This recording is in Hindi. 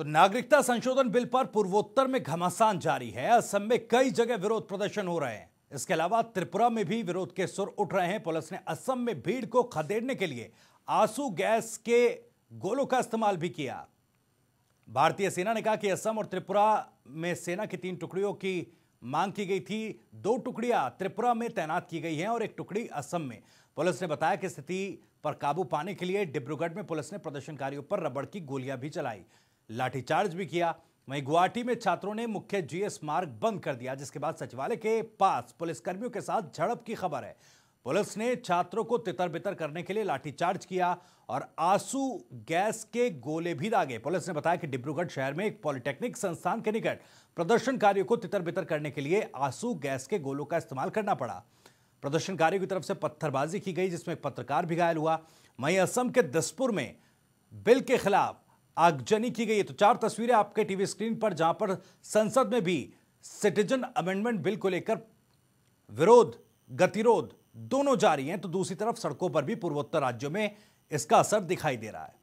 तो नागरिकता संशोधन बिल पर पूर्वोत्तर में घमासान जारी है असम में कई जगह विरोध प्रदर्शन हो रहे हैं इसके अलावा त्रिपुरा में भी विरोध के सुर उठ रहे हैं पुलिस ने असम में भीड़ को खदेड़ने के लिए आंसू गैस के गोलों का इस्तेमाल भी किया भारतीय सेना ने कहा कि असम और त्रिपुरा में सेना की तीन टुकड़ियों की मांग की गई थी दो टुकड़ियां त्रिपुरा में तैनात की गई हैं और एक टुकड़ी असम में पुलिस ने बताया कि स्थिति पर काबू पाने के लिए डिब्रूगढ़ में पुलिस ने प्रदर्शनकारियों पर रबड़ की गोलियां भी चलाई लाठीचार्ज भी किया वहीं गुवाहाटी में छात्रों ने मुख्य जीएस मार्ग बंद कर दिया जिसके बाद सचिवालय के पास पुलिसकर्मियों के साथ झड़प की खबर है पुलिस ने छात्रों को तितर बितर करने के लिए लाठीचार्ज किया और आंसू गैस के गोले भी दागे पुलिस ने बताया कि डिब्रूगढ़ शहर में एक पॉलिटेक्निक संस्थान के निकट प्रदर्शनकारियों को तितर बितर करने के लिए आंसू गैस के गोलों का इस्तेमाल करना पड़ा प्रदर्शनकारियों की तरफ से पत्थरबाजी की गई जिसमें एक पत्रकार भी घायल हुआ वहीं असम के दसपुर में बिल के खिलाफ आगजनी की गई है तो चार तस्वीरें आपके टीवी स्क्रीन पर जहां पर संसद में भी सिटीजन अमेंडमेंट बिल को लेकर विरोध गतिरोध दोनों जारी हैं तो दूसरी तरफ सड़कों पर भी पूर्वोत्तर राज्यों में इसका असर दिखाई दे रहा है